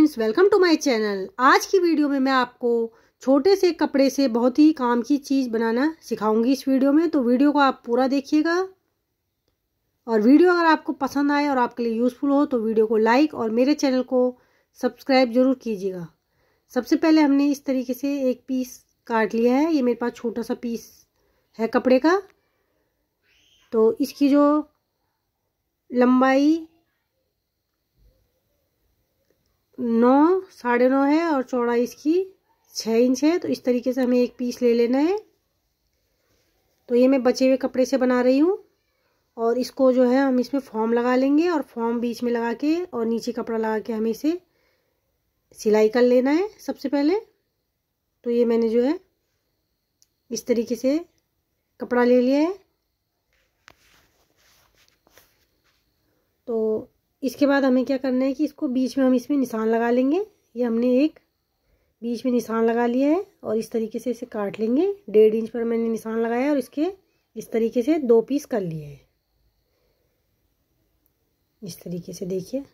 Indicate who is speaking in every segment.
Speaker 1: friends welcome to my channel आज की video में मैं आपको छोटे से कपड़े से बहुत ही काम की चीज़ बनाना सिखाऊंगी इस वीडियो में तो वीडियो को आप पूरा देखिएगा और वीडियो अगर आपको पसंद आए और आपके लिए यूज़फुल हो तो वीडियो को लाइक और मेरे चैनल को सब्सक्राइब ज़रूर कीजिएगा सबसे पहले हमने इस तरीके से एक पीस काट लिया है ये मेरे पास छोटा सा पीस है कपड़े का तो इसकी जो लंबाई नौ साढ़े नौ है और चौड़ाई इसकी छः इंच है तो इस तरीके से हमें एक पीस ले लेना है तो ये मैं बचे हुए कपड़े से बना रही हूँ और इसको जो है हम इसमें फॉर्म लगा लेंगे और फॉर्म बीच में लगा के और नीचे कपड़ा लगा के हमें इसे सिलाई कर लेना है सबसे पहले तो ये मैंने जो है इस तरीके से कपड़ा ले लिया है तो इसके बाद हमें क्या करना है कि इसको बीच में हम इसमें निशान लगा लेंगे ये हमने एक बीच में निशान लगा लिया है और इस तरीके से इसे काट लेंगे डेढ़ इंच पर मैंने निशान लगाया और इसके इस तरीके से दो पीस कर लिए हैं इस तरीके से देखिए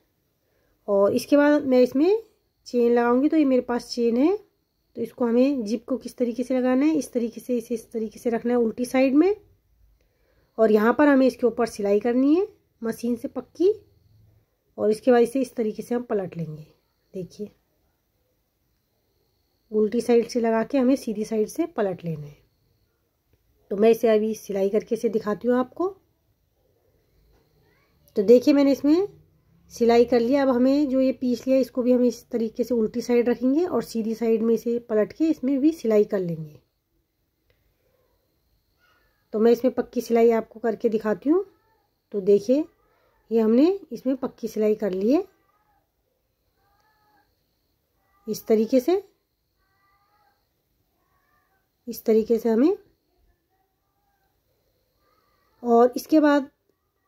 Speaker 1: और इसके बाद मैं इसमें चेन लगाऊंगी तो ये मेरे पास चेन है तो इसको हमें जिप को किस तरीके से लगाना है इस तरीके से इसे इस तरीके से रखना है उल्टी साइड में और यहाँ पर हमें इसके ऊपर सिलाई करनी है मशीन से पक्की और इसके बाद इसे इस तरीके से हम पलट लेंगे देखिए उल्टी साइड से लगा के हमें सीधी साइड से पलट लेना है तो मैं इसे अभी सिलाई करके इसे दिखाती हूँ आपको तो देखिए मैंने इसमें सिलाई कर लिया अब हमें जो ये पीस लिया इसको भी हम इस तरीके से उल्टी साइड रखेंगे और सीधी साइड में इसे पलट के इसमें भी सिलाई कर लेंगे तो मैं इसमें पक्की सिलाई आपको करके दिखाती हूँ तो देखिए ये हमने इसमें पक्की सिलाई कर ली है इस तरीके से इस तरीके से हमें और इसके बाद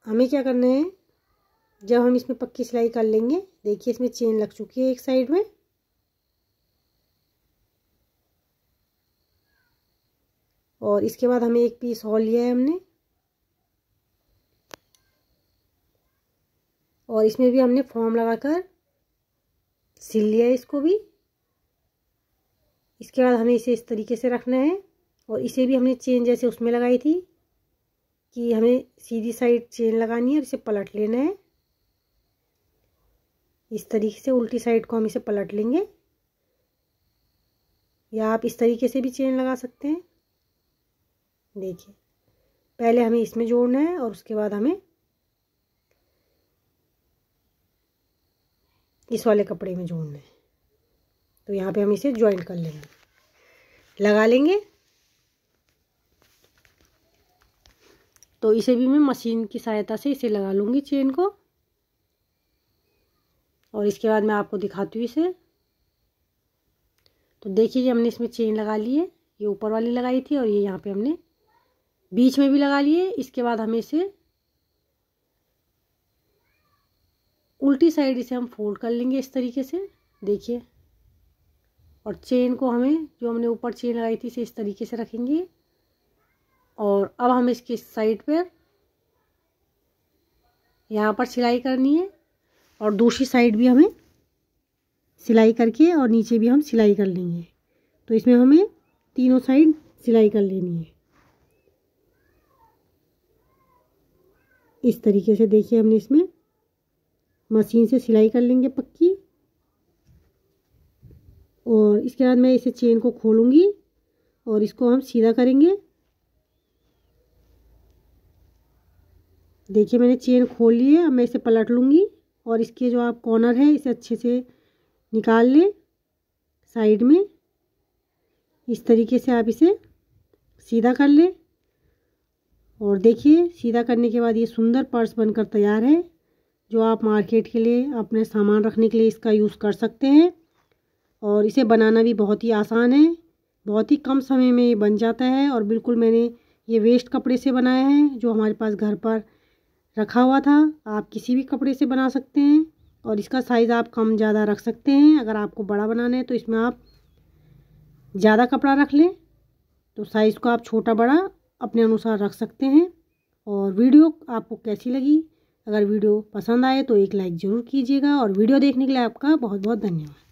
Speaker 1: हमें क्या करना है जब हम इसमें पक्की सिलाई कर लेंगे देखिए इसमें चेन लग चुकी है एक साइड में और इसके बाद हमें एक पीस और लिया है हमने और इसमें भी हमने फॉर्म लगाकर सिल लिया इसको भी इसके बाद हमें इसे इस तरीके से रखना है और इसे भी हमने चेन जैसे उसमें लगाई थी कि हमें सीधी साइड चेन लगानी है और इसे पलट लेना है इस तरीके से उल्टी साइड को हम इसे पलट लेंगे या आप इस तरीके से भी चेन लगा सकते हैं देखिए पहले हमें इसमें जोड़ना है और उसके बाद हमें इस वाले कपड़े में जोड़ना है तो यहाँ पे हम इसे ज्वाइंट कर लेंगे लगा लेंगे तो इसे भी मैं मशीन की सहायता से इसे लगा लूँगी चेन को और इसके बाद मैं आपको दिखाती हूँ इसे तो देखिए हमने इसमें चेन लगा ली है ये ऊपर वाली लगाई थी और ये यहाँ पे हमने बीच में भी लगा लिए इसके बाद हमें इसे उल्टी साइड इसे हम फोल्ड कर लेंगे इस तरीके से देखिए और चेन को हमें जो हमने ऊपर चेन लगाई थी इसे इस तरीके से रखेंगे और अब हम इसके साइड पर यहाँ पर सिलाई करनी है और दूसरी साइड भी हमें सिलाई करके और नीचे भी हम सिलाई कर लेंगे तो इसमें हमें तीनों साइड सिलाई कर लेनी है इस तरीके से देखिए हमने इसमें मशीन से सिलाई कर लेंगे पक्की और इसके बाद मैं इसे चेन को खोलूँगी और इसको हम सीधा करेंगे देखिए मैंने चेन खोल ली है अब मैं इसे पलट लूँगी और इसके जो आप कॉर्नर है इसे अच्छे से निकाल लें साइड में इस तरीके से आप इसे सीधा कर लें और देखिए सीधा करने के बाद ये सुंदर पर्स बनकर तैयार है जो आप मार्केट के लिए अपने सामान रखने के लिए इसका यूज़ कर सकते हैं और इसे बनाना भी बहुत ही आसान है बहुत ही कम समय में ये बन जाता है और बिल्कुल मैंने ये वेस्ट कपड़े से बनाया है जो हमारे पास घर पर रखा हुआ था आप किसी भी कपड़े से बना सकते हैं और इसका साइज़ आप कम ज़्यादा रख सकते हैं अगर आपको बड़ा बनाना है तो इसमें आप ज़्यादा कपड़ा रख लें तो साइज़ को आप छोटा बड़ा अपने अनुसार रख सकते हैं और वीडियो आपको कैसी लगी अगर वीडियो पसंद आए तो एक लाइक ज़रूर कीजिएगा और वीडियो देखने के लिए आपका बहुत बहुत धन्यवाद